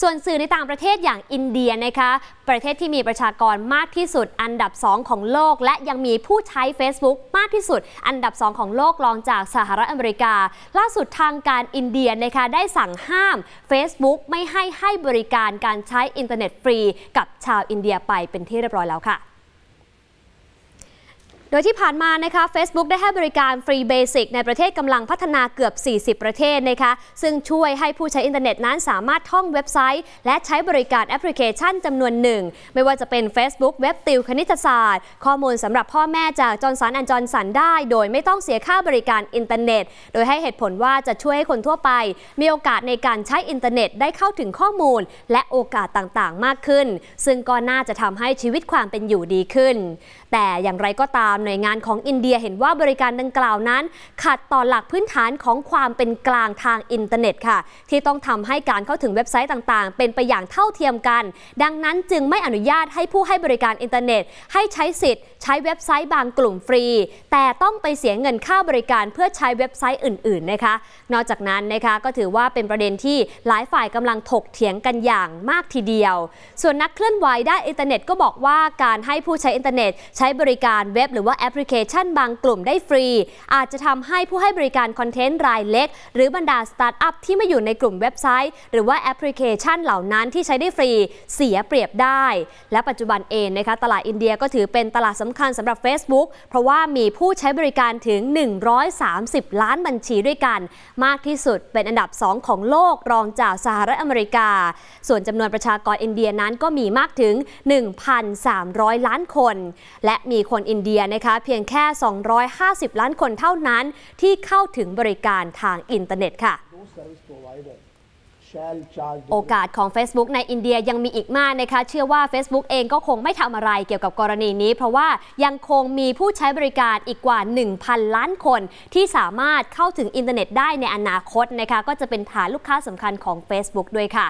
ส่วนสื่อในต่างประเทศอย่างอินเดียนะคะ ประเทศที่มีประชากรมากที่สุด อันดับ 2 ของโลกและยังมีผู้ใช้ Facebook มากที่สุด อันดับ 2 ของโลกรองจากสหรัฐอเมริกา ล่าสุดทางการอินเดียนะคะได้สั่งห้าม Facebook ไม่ให้ให้บริการการใช้อินเทอร์เน็ตฟรีกับชาวอินเดียไปเป็นที่เรียบร้อยแล้วค่ะยที่ผ่านมานะคะ Facebook ได้ให้บริการฟรีเบสิกในประเทศกำลังพัฒนาเกือบ 40 ประเทศนะคะซึ่งช่วยให้ผู้ใช้อินเทอร์เน็ตนั้นสามารถท่องเว็บไซต์ และใช้บริการแอปพลิเคชันจำนวนหนึ่ง ไม่ว่าจะเป็น Facebook เว็บติวคณิตศาสตร์ ข้อมูลสำหรับพ่อแม่จากจอร์นสันแอนจอร์นสันได้ โดยไม่ต้องเสียค่าบริการอินเทอร์เน็ต โดยให้เหตุผลว่าจะช่วยให้คนทั่วไป มีโอกาสในการใช้อินเทอร์เน็ต ได้เข้าถึงข้อมูล และโอกาสต่างๆ มากขึ้น ซึ่งก็น่าจะทำให้ชีวิตความเป็นอยู่ดีขึ้น แต่อย่างไรก็ตามหน่วยงานของอินเดียเห็นว่าบริการดังกล่าวนั้น ขัดต่อหลักพื้นฐานของความเป็นกลางทางอินเทอร์เน็ตค่ะ ที่ต้องทำให้การเข้าถึงเว็บไซต์ต่างๆ เป็นไปอย่างเท่าเทียมกัน ดังนั้นจึงไม่อนุญาตให้ผู้ให้บริการอินเทอร์เน็ต ให้ใช้สิทธิ์ใช้เว็บไซต์บางกลุ่มฟรี แต่ต้องไปเสียเงินค่าบริการเพื่อใช้เว็บไซต์อื่น ๆ นะคะ นอกจากนั้นนะคะก็ถือว่าเป็นประเด็นที่หลายฝ่ายกำลังถกเถียงกันอย่างมากทีเดียว ส่วนนักเคลื่อนไหวด้านอินเทอร์เน็ตก็บอกว่าการให้ผู้ใช้อินเทอร์เน็ต ใช้บริการเว็บหรือว่าแอปพลิเคชันบางกลุ่มได้ฟรี อาจจะทำให้ผู้ให้บริการคอนเทนต์รายเล็กหรือบรรดาสตาร์ทอัพที่ไม่อยู่ในกลุ่มเว็บไซต์ หรือว่าแอปพลิเคชันเหล่านั้นที่ใช้ได้ฟรีเสียเปรียบได้ และปัจจุบันเองนะคะตลาดอินเดียก็ถือเป็นตลาดสำคัญสำหรับ Facebook เพราะว่ามีผู้ใช้บริการถึง 130 ล้านบัญชีด้วยกัน มากที่สุดเป็นอันดับ 2 ของโลกรองจากสหรัฐอเมริกา ส่วนจำนวนประชากรอินเดียนั้นก็มีมากถึง 1,300 ล้านคน และมีคนอินเดียในะคะเพียงแค่ 250 ล้านคนเท่านั้น ที่เข้าถึงบริการทางอินเทอร์เน็ตค่ะ โอกาสของ Facebook ในอินเดียยังมีอีกมากนะคะ เชื่อว่า Facebook เองก็คงไม่ทำอะไรเกี่ยวกับกรณีนี้ เพราะว่ายังคงมีผู้ใช้บริการอีกกว่า 1,000 ล้านคน ที่สามารถเข้าถึงอินเทอร์เน็ตได้ในอนาคตนะคะ ก็จะเป็นฐานลูกค้าสำคัญของ Facebook ด้วยค่ะ